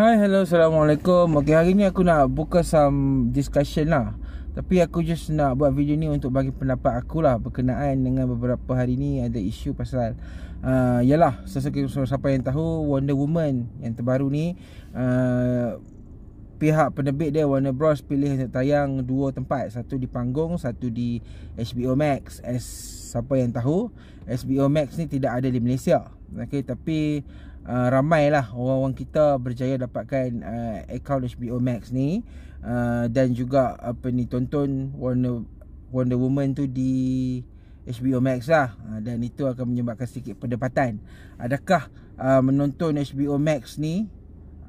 Hai, hello, assalamualaikum. Okay, hari ni aku nak buka some discussion lah. Tapi aku just nak buat video ni untuk bagi pendapat aku lah berkenaan dengan beberapa hari ni ada isu pasal uh, yalah, siapa yang tahu Wonder Woman yang terbaru ni uh, pihak penerbit dia Warner Bros pilih untuk tayang dua tempat satu di panggung satu di HBO Max as siapa yang tahu HBO Max ni tidak ada di Malaysia okay tapi Ah, ramailah orang-orang kita berjaya dapatkan uh, ah, akaun HBO Max ni uh, dan juga apa ni tonton Wonder Wonder Woman tu di HBO Max lah uh, dan itu akan menyebabkan sedikit pendapatan. adakah uh, menonton HBO Max ni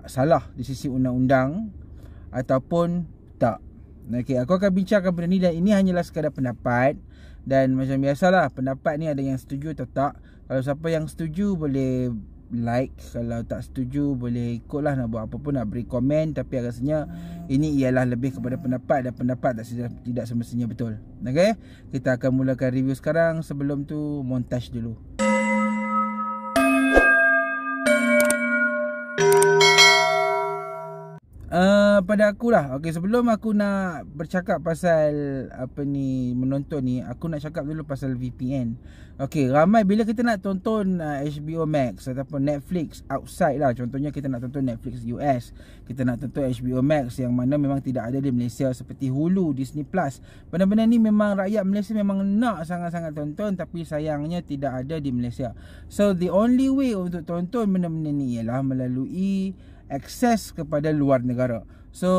salah di sisi undang-undang ataupun tak Okay, aku akan bincangkan benda ni dan ini hanyalah sekadar pendapat Dan macam biasalah pendapat ni ada yang setuju atau tak Kalau siapa yang setuju boleh like Kalau tak setuju Boleh ikutlah Nak buat apa pun Nak beri komen Tapi rasanya Ini ialah lebih kepada pendapat Dan pendapat tak sudah tidak semestinya betul Okay Kita akan mulakan review sekarang Sebelum tu Montage dulu pada aku lah. Okey, sebelum aku nak bercakap pasal apa ni menonton ni, aku nak cakap dulu pasal VPN. Okey, ramai bila kita nak tonton uh, HBO Max ataupun Netflix outside lah. Contohnya kita nak tonton Netflix US, kita nak tonton HBO Max yang mana memang tidak ada di Malaysia seperti Hulu, Disney Plus. Benar-benar ni memang rakyat Malaysia memang nak sangat-sangat tonton tapi sayangnya tidak ada di Malaysia. So the only way untuk tonton benar-benar ni ialah melalui akses kepada luar negara. So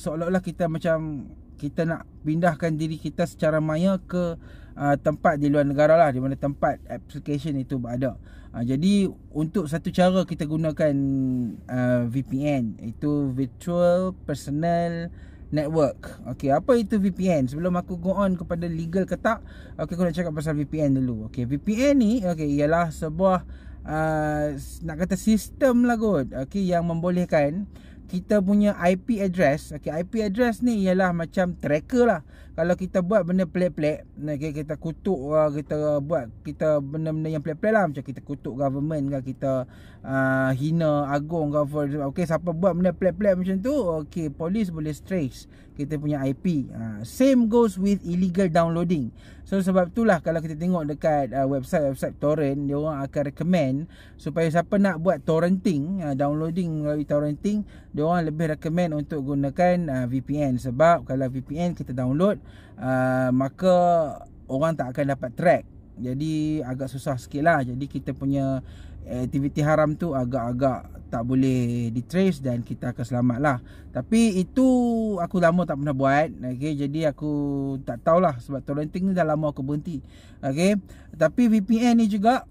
seolah-olah kita macam kita nak pindahkan diri kita secara maya ke uh, tempat di luar negara lah di mana tempat application itu berada. Uh, jadi untuk satu cara kita gunakan uh, ah, VPN itu virtual personal network. Okay, apa itu VPN? Sebelum aku go on kepada legal ke tak, okey aku nak cakap pasal VPN dulu. Okay, VPN ni okay, ialah sebuah uh, nak kata sistem lah kot. Okay, yang membolehkan uh, kita punya IP address okay, IP address ni ialah macam tracker lah Kalau kita buat benda pelik-pelik okay, Kita kutuk uh, Kita buat kita benda-benda yang pelik-pelik lah Macam kita kutuk government ke Kita uh, hina agung government. okay, Siapa buat benda pelik-pelik macam tu okay, Polis boleh trace Kita punya IP uh, ah, Same goes with illegal downloading So sebab itulah kalau kita tengok dekat uh, website-website torrent dia orang akan recommend supaya siapa nak buat torrenting uh, downloading melalui torrenting dia orang lebih recommend untuk gunakan uh, VPN sebab kalau VPN kita download uh, maka orang tak akan dapat track. Jadi agak susah sikit lah jadi kita punya eh, aktiviti haram tu agak-agak tak boleh di trace dan kita akan selamat lah Tapi itu aku lama tak pernah buat okay? Jadi aku tak tahulah sebab torrenting ni dah lama aku berhenti okay? Tapi VPN ni juga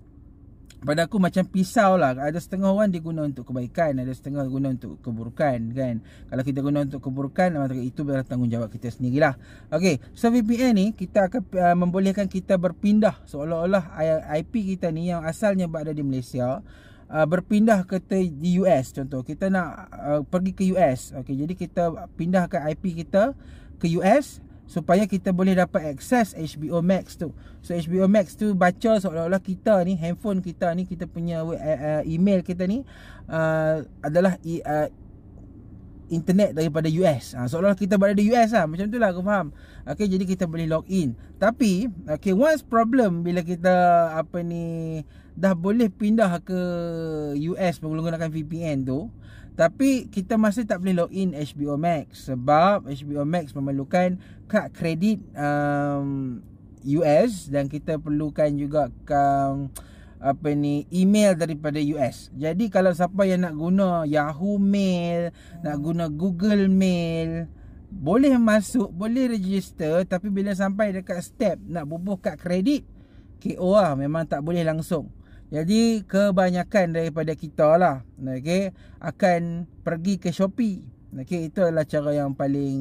pada aku macam pisau lah Ada setengah orang dia guna untuk kebaikan Ada setengah guna untuk keburukan kan Kalau kita guna untuk keburukan Maka itu adalah tanggungjawab kita sendiri lah, Okay So VPN ni Kita akan uh, membolehkan kita berpindah Seolah-olah IP kita ni Yang asalnya berada di Malaysia uh, berpindah ke di US contoh kita nak uh, pergi ke US okey jadi kita pindahkan IP kita ke US supaya kita boleh dapat akses HBO Max tu. So HBO Max tu baca seolah-olah kita ni handphone kita ni kita punya eh, eh, email kita ni uh, adalah eh, uh, internet daripada US. Ha, seolah-olah kita berada di US lah. Macam itulah aku faham. Okay, jadi kita boleh log in. Tapi, okay, once problem bila kita apa ni dah boleh pindah ke US menggunakan VPN tu. Tapi kita masih tak boleh log in HBO Max sebab HBO Max memerlukan kad kredit um, US dan kita perlukan juga um, apa ni email daripada US. Jadi kalau siapa yang nak guna Yahoo Mail, hmm. nak guna Google Mail, boleh masuk, boleh register tapi bila sampai dekat step nak bubuh kad kredit, KO lah memang tak boleh langsung. Jadi kebanyakan daripada kita lah okay, akan pergi ke Shopee. Okay, itu adalah cara yang paling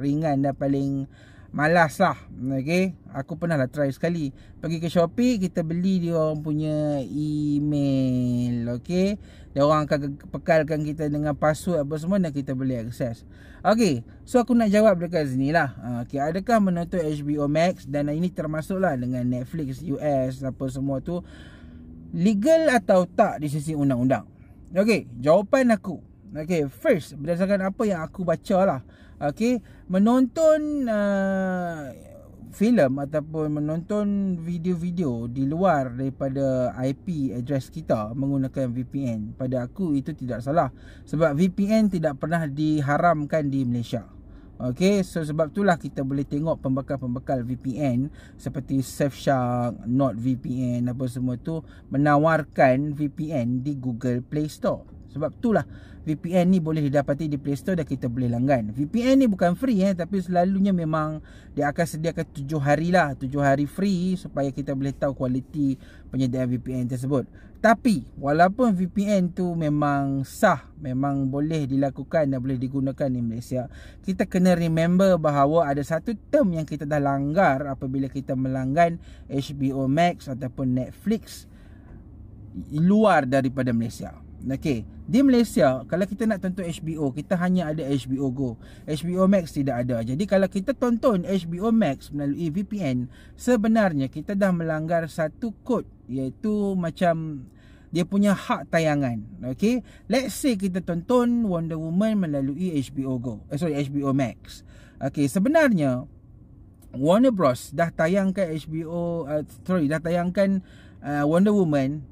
ringan dan paling malas lah okay? Aku pernah lah try sekali Pergi ke Shopee kita beli dia orang punya email okay? Dia orang akan pekalkan kita dengan password apa semua dan kita boleh akses okay. So aku nak jawab dekat sini lah ah, okay, Adakah menonton HBO Max dan ini termasuklah dengan Netflix US apa semua tu Legal atau tak di sisi undang-undang Okay, jawapan aku Okay, first berdasarkan apa yang aku baca lah Okay, menonton uh, filem ataupun menonton video-video di luar daripada IP address kita menggunakan VPN pada aku itu tidak salah sebab VPN tidak pernah diharamkan di Malaysia Okay, so sebab itulah kita boleh tengok pembekal-pembekal VPN seperti Surfshark, NordVPN apa semua tu menawarkan VPN di Google Play Store. Sebab itulah VPN ni boleh didapati di Play Store dan kita boleh langgan. VPN ni bukan free eh tapi selalunya memang dia akan sediakan 7 hari lah. 7 hari free supaya kita boleh tahu kualiti penyediaan VPN tersebut. Tapi walaupun VPN tu memang sah, memang boleh dilakukan dan boleh digunakan di Malaysia, kita kena remember bahawa ada satu term yang kita dah langgar apabila kita melanggan HBO Max ataupun Netflix luar daripada Malaysia. Okay Di Malaysia Kalau kita nak tonton HBO Kita hanya ada HBO Go HBO Max tidak ada Jadi kalau kita tonton HBO Max Melalui VPN Sebenarnya kita dah melanggar satu kod Iaitu macam Dia punya hak tayangan Okay Let's say kita tonton Wonder Woman Melalui HBO Go eh, Sorry HBO Max Okay sebenarnya Warner Bros dah tayangkan HBO uh, eh, sorry dah tayangkan uh, Wonder Woman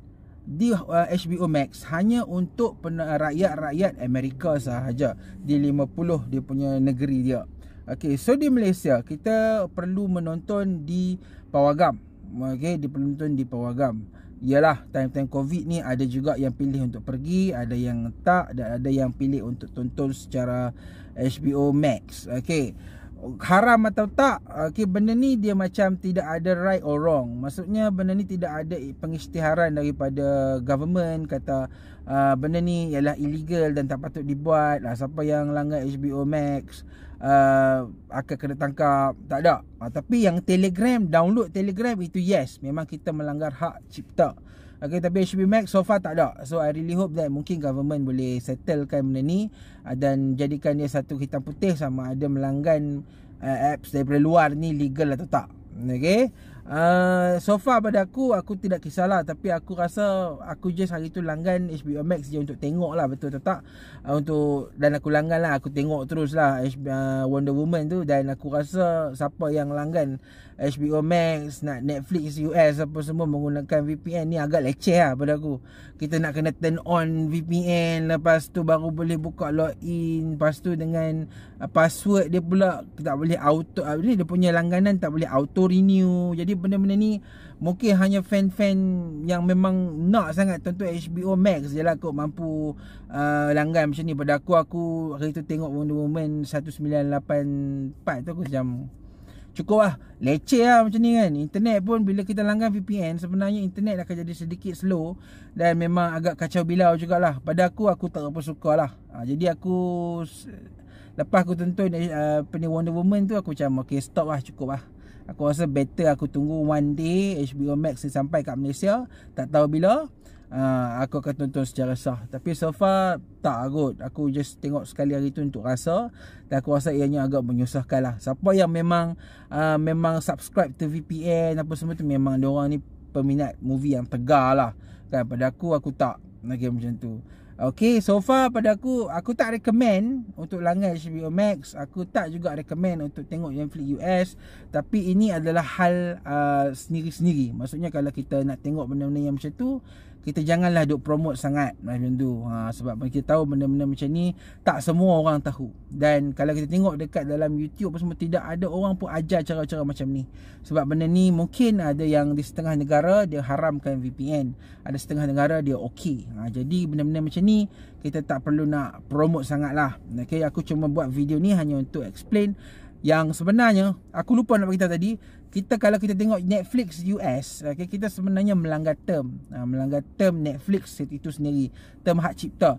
di HBO uh, Max hanya untuk rakyat-rakyat Amerika sahaja di 50 dia punya negeri dia. Okey, so di Malaysia kita perlu menonton di Pawagam. Okey, di penonton di Pawagam. Yalah, time-time COVID ni ada juga yang pilih untuk pergi, ada yang tak dan ada yang pilih untuk tonton secara HBO Max. Okey haram atau tak okey benda ni dia macam tidak ada right or wrong maksudnya benda ni tidak ada pengisytiharan daripada government kata uh, benda ni ialah illegal dan tak patut dibuat lah siapa yang langgar HBO Max uh, akan kena tangkap tak ada uh, tapi yang Telegram download Telegram itu yes memang kita melanggar hak cipta Okay, tapi HP Max so far tak ada. So, I really hope that mungkin government boleh settlekan benda ni uh, dan jadikan dia satu hitam putih sama ada melanggan uh, apps daripada luar ni legal atau tak. Okay. Uh, so far pada aku Aku tidak kisahlah Tapi aku rasa Aku just hari tu langgan HBO Max je Untuk tengok lah Betul atau tak uh, Untuk Dan aku langgan lah Aku tengok terus lah uh, Wonder Woman tu Dan aku rasa Siapa yang langgan HBO Max Nak Netflix US Apa semua Menggunakan VPN ni Agak leceh lah pada aku Kita nak kena turn on VPN Lepas tu baru boleh buka login Lepas tu dengan uh, Password dia pula Tak boleh auto uh, Dia punya langganan Tak boleh auto renew Jadi benda-benda ni mungkin hanya fan-fan yang memang nak sangat tentu HBO Max je lah kot mampu uh, langgan macam ni pada aku aku hari tu tengok Wonder Woman 1984 tu aku macam cukup lah leceh lah macam ni kan internet pun bila kita langgan VPN sebenarnya internet akan jadi sedikit slow dan memang agak kacau bilau jugalah pada aku aku tak apa suka lah ha, jadi aku lepas aku tonton uh, Wonder Woman tu aku macam okay stop lah cukup lah Aku rasa better aku tunggu one day HBO Max ni sampai kat Malaysia Tak tahu bila uh, Aku akan tonton secara sah Tapi so far tak agut Aku just tengok sekali hari tu untuk rasa Dan aku rasa ianya agak menyusahkan lah Siapa yang memang uh, Memang subscribe to VPN apa semua tu Memang diorang ni peminat movie yang tegar lah Kan pada aku aku tak Nak okay, macam tu Okay, so far pada aku, aku tak recommend untuk langgan HBO Max. Aku tak juga recommend untuk tengok Netflix US. Tapi ini adalah hal uh, sendiri-sendiri. Maksudnya kalau kita nak tengok benda-benda yang macam tu, kita janganlah duk promote sangat macam tu ha, sebab kita tahu benda-benda macam ni tak semua orang tahu dan kalau kita tengok dekat dalam YouTube semua tidak ada orang pun ajar cara-cara macam ni sebab benda ni mungkin ada yang di setengah negara dia haramkan VPN ada setengah negara dia okey ha, jadi benda-benda macam ni kita tak perlu nak promote sangatlah. lah aku cuma buat video ni hanya untuk explain yang sebenarnya aku lupa nak kita tadi kita kalau kita tengok Netflix US okay, kita sebenarnya melanggar term uh, melanggar term Netflix itu sendiri term hak cipta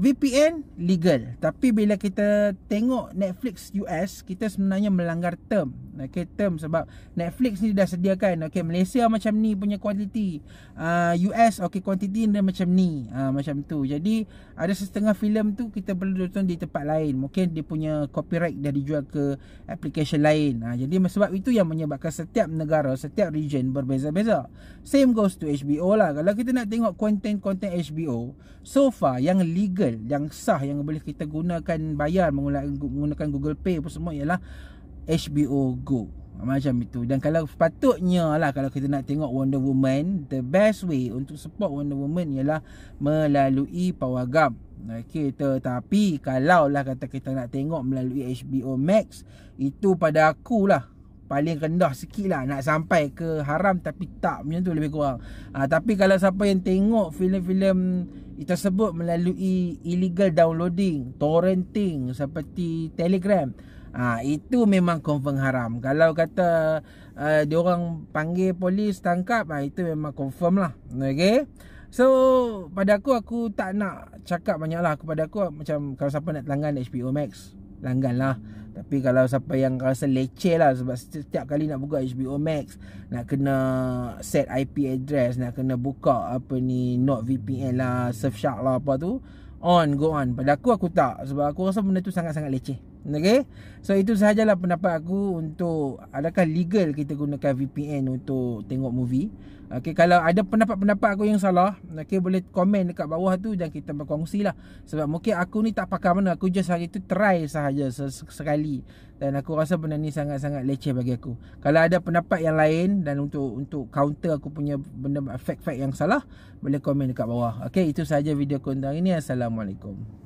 VPN legal tapi bila kita tengok Netflix US kita sebenarnya melanggar term okay term sebab Netflix ni dah sediakan okay Malaysia macam ni punya kualiti uh, ah, US okay kuantiti dia macam ni uh, macam tu jadi ada setengah filem tu kita perlu tonton di tempat lain mungkin dia punya copyright dah dijual ke application lain uh, jadi sebab itu yang menyebabkan setiap negara setiap region berbeza-beza same goes to HBO lah kalau kita nak tengok content-content HBO so far yang legal legal yang sah yang boleh kita gunakan bayar menggunakan Google Pay apa semua ialah HBO Go macam itu dan kalau sepatutnya lah kalau kita nak tengok Wonder Woman the best way untuk support Wonder Woman ialah melalui Power Gum Okay, tetapi kalau lah kata kita nak tengok melalui HBO Max Itu pada akulah paling rendah sikit lah nak sampai ke haram tapi tak macam tu lebih kurang ha, tapi kalau siapa yang tengok filem-filem sebut melalui illegal downloading torrenting seperti telegram ha, itu memang confirm haram kalau kata uh, ah, orang panggil polis tangkap ha, itu memang confirm lah okay? So pada aku aku tak nak cakap banyak lah Kepada aku macam kalau siapa nak langgan HBO Max Langgan lah tapi kalau siapa yang rasa leceh lah Sebab setiap kali nak buka HBO Max Nak kena set IP address Nak kena buka apa ni Not VPN lah Surfshark lah apa tu On go on Pada aku aku tak Sebab aku rasa benda tu sangat-sangat leceh Okay. So itu sahajalah pendapat aku untuk adakah legal kita gunakan VPN untuk tengok movie. Okay. Kalau ada pendapat-pendapat aku yang salah, okay, boleh komen dekat bawah tu dan kita berkongsi lah. Sebab mungkin aku ni tak pakar mana. Aku just hari tu try sahaja sekali. Dan aku rasa benda ni sangat-sangat leceh bagi aku. Kalau ada pendapat yang lain dan untuk untuk counter aku punya benda fact-fact yang salah, boleh komen dekat bawah. Okay. Itu sahaja video aku tentang ini. Assalamualaikum.